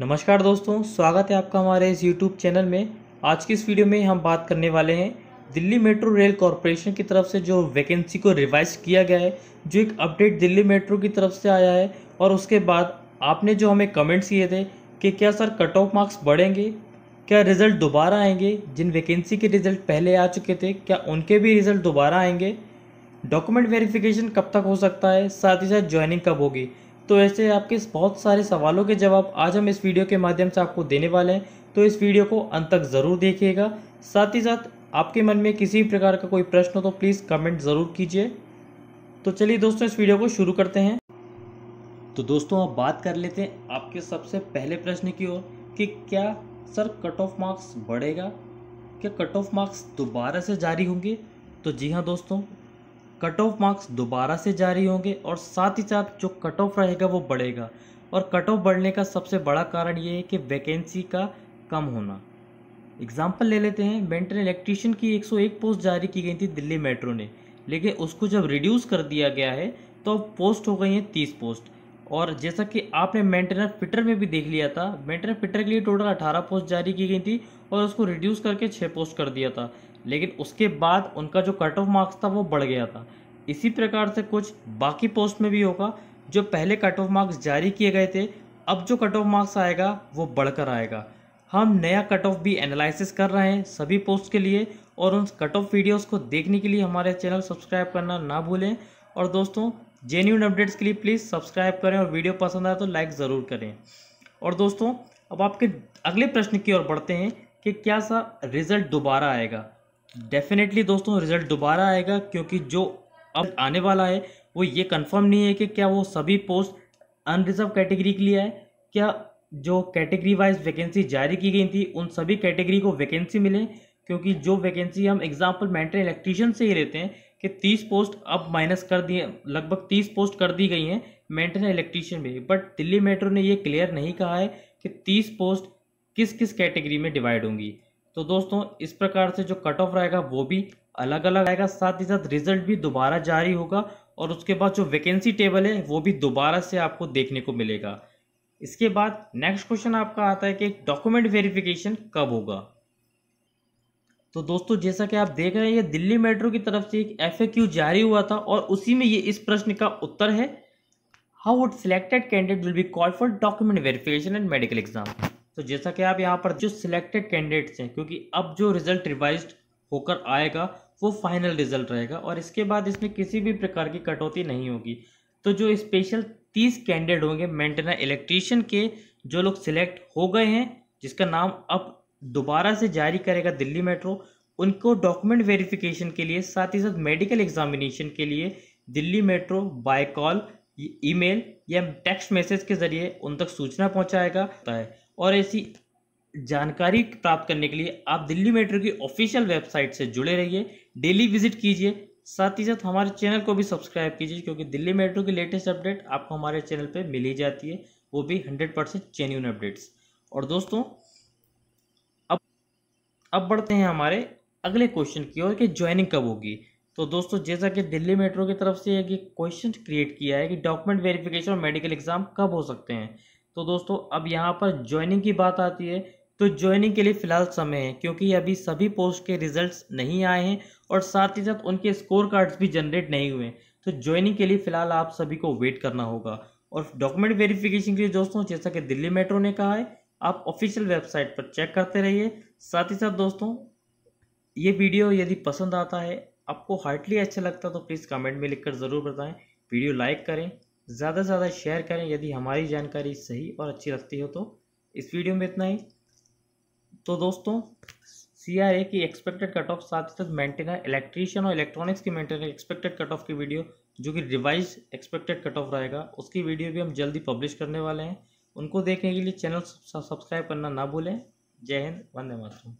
नमस्कार दोस्तों स्वागत है आपका हमारे इस यूट्यूब चैनल में आज की इस वीडियो में हम बात करने वाले हैं दिल्ली मेट्रो रेल कॉरपोरेशन की तरफ से जो वैकेंसी को रिवाइज किया गया है जो एक अपडेट दिल्ली मेट्रो की तरफ से आया है और उसके बाद आपने जो हमें कमेंट्स किए थे कि क्या सर कट ऑफ मार्क्स बढ़ेंगे क्या रिज़ल्ट दोबारा आएंगे जिन वैकेंसी के रिज़ल्ट पहले आ चुके थे क्या उनके भी रिज़ल्ट दोबारा आएंगे डॉक्यूमेंट वेरिफिकेशन कब तक हो सकता है साथ ही साथ ज्वाइनिंग कब होगी तो ऐसे आपके बहुत सारे सवालों के जवाब आज हम इस वीडियो के माध्यम से आपको देने वाले हैं तो इस वीडियो को अंत तक ज़रूर देखिएगा साथ ही साथ आपके मन में किसी भी प्रकार का कोई प्रश्न हो तो प्लीज़ कमेंट ज़रूर कीजिए तो चलिए दोस्तों इस वीडियो को शुरू करते हैं तो दोस्तों आप बात कर लेते हैं आपके सबसे पहले प्रश्न की ओर कि क्या सर कट ऑफ मार्क्स बढ़ेगा क्या कट ऑफ मार्क्स दोबारा से जारी होंगे तो जी हाँ दोस्तों कट ऑफ मार्क्स दोबारा से जारी होंगे और साथ ही साथ जो कट ऑफ रहेगा वो बढ़ेगा और कट ऑफ बढ़ने का सबसे बड़ा कारण ये है कि वैकेंसी का कम होना एग्जाम्पल ले लेते हैं मेंटेन इलेक्ट्रीशियन की 101 पोस्ट जारी की गई थी दिल्ली मेट्रो ने लेकिन उसको जब रिड्यूस कर दिया गया है तो पोस्ट हो गई हैं तीस पोस्ट और जैसा कि आपने मेंटेनर फिटर में भी देख लिया था मेंटेनर फिटर के लिए टोटल अठारह पोस्ट जारी की गई थी और उसको रिड्यूस करके छः पोस्ट कर दिया था लेकिन उसके बाद उनका जो कट ऑफ मार्क्स था वो बढ़ गया था इसी प्रकार से कुछ बाकी पोस्ट में भी होगा जो पहले कट ऑफ मार्क्स जारी किए गए थे अब जो कट ऑफ मार्क्स आएगा वो बढ़कर आएगा हम नया कट ऑफ भी एनालिसिस कर रहे हैं सभी पोस्ट के लिए और उन कट ऑफ वीडियोस को देखने के लिए हमारे चैनल सब्सक्राइब करना ना भूलें और दोस्तों जेन्यून अपडेट्स के लिए प्लीज़ सब्सक्राइब करें और वीडियो पसंद आए तो लाइक ज़रूर करें और दोस्तों अब आपके अगले प्रश्न की ओर बढ़ते हैं कि क्या सा रिज़ल्ट दोबारा आएगा डेफिनेटली दोस्तों रिज़ल्ट दोबारा आएगा क्योंकि जो अब आने वाला है वो ये कंफर्म नहीं है कि क्या वो सभी पोस्ट अनरिजर्व कैटेगरी के लिए है क्या जो कैटेगरी वाइज वैकेंसी जारी की गई थी उन सभी कैटेगरी को वैकेंसी मिले क्योंकि जो वैकेंसी हम एग्जाम्पल मेंटल इलेक्ट्रीशियन से ही लेते हैं कि तीस पोस्ट अब माइनस कर दिए लगभग तीस पोस्ट कर दी गई हैं मेंटेन इलेक्ट्रीशियन में बट दिल्ली मेट्रो ने ये क्लियर नहीं कहा है कि तीस पोस्ट किस किस कैटेगरी में डिवाइड होंगी तो दोस्तों इस प्रकार से जो कट ऑफ रहेगा वो भी अलग अलग आएगा साथ ही साथ रिजल्ट भी दोबारा जारी होगा और उसके बाद जो वैकेंसी टेबल है वो भी दोबारा से आपको देखने को मिलेगा इसके बाद नेक्स्ट क्वेश्चन आपका आता है कि डॉक्यूमेंट वेरिफिकेशन कब होगा तो दोस्तों जैसा कि आप देख रहे हैं ये दिल्ली मेट्रो की तरफ से एक एफ जारी हुआ था और उसी में ये इस प्रश्न का उत्तर है how would selected candidate will be call for document verification and medical exam तो जैसा कि आप यहाँ पर जो सिलेक्टेड कैंडिडेट्स हैं क्योंकि अब जो रिजल्ट रिवाइज्ड होकर आएगा वो फाइनल रिजल्ट रहेगा और इसके बाद इसमें किसी भी प्रकार की कटौती नहीं होगी तो जो स्पेशल तीस कैंडिडेट होंगे मेंटेनर इलेक्ट्रीशियन के जो लोग सिलेक्ट हो गए हैं जिसका नाम अब दोबारा से जारी करेगा दिल्ली मेट्रो उनको डॉक्यूमेंट वेरिफिकेशन के लिए साथ ही साथ मेडिकल एग्जामिनेशन के लिए Delhi metro by call email या टेक्स्ट मैसेज के जरिए उन तक सूचना पहुंचाएगा है और ऐसी जानकारी प्राप्त करने के लिए आप दिल्ली मेट्रो की ऑफिशियल वेबसाइट से जुड़े रहिए डेली विजिट कीजिए साथ ही साथ हमारे चैनल को भी सब्सक्राइब कीजिए क्योंकि दिल्ली मेट्रो की लेटेस्ट अपडेट आपको हमारे चैनल पर मिल ही जाती है वो भी हंड्रेड परसेंट जेन्यून अपडेट्स और दोस्तों अब अब बढ़ते हैं हमारे अगले क्वेश्चन की ओर कि ज्वाइनिंग कब होगी तो दोस्तों जैसा कि दिल्ली मेट्रो की तरफ से एक क्वेश्चन क्रिएट किया है कि डॉक्यूमेंट वेरिफिकेशन और मेडिकल एग्जाम कब हो सकते हैं तो दोस्तों अब यहाँ पर ज्वाइनिंग की बात आती है तो ज्वाइनिंग के लिए फ़िलहाल समय है क्योंकि अभी सभी पोस्ट के रिजल्ट्स नहीं आए हैं और साथ ही साथ उनके स्कोर कार्ड्स भी जनरेट नहीं हुए हैं तो ज्वाइनिंग के लिए फ़िलहाल आप सभी को वेट करना होगा और डॉक्यूमेंट वेरिफिकेशन के लिए दोस्तों जैसा कि दिल्ली मेट्रो ने कहा है आप ऑफिशियल वेबसाइट पर चेक करते रहिए साथ ही साथ दोस्तों ये वीडियो यदि पसंद आता है आपको हार्डली अच्छा लगता तो प्लीज़ कमेंट में लिखकर ज़रूर बताएं वीडियो लाइक करें ज़्यादा से ज़्यादा शेयर करें यदि हमारी जानकारी सही और अच्छी लगती हो तो इस वीडियो में इतना ही तो दोस्तों सी आर ए की एक्सपेक्टेड कट ऑफ साथ ही साथ मेंटेनर इलेक्ट्रीशियन और इलेक्ट्रॉनिक्स की मेंटेनर एक्सपेक्टेड कट ऑफ की वीडियो जो कि रिवाइज एक्सपेक्टेड कट ऑफ रहेगा उसकी वीडियो भी हम जल्दी पब्लिश करने वाले हैं उनको देखने के लिए चैनल सब्सक्राइब करना ना भूलें जय हिंद वंदे मातरम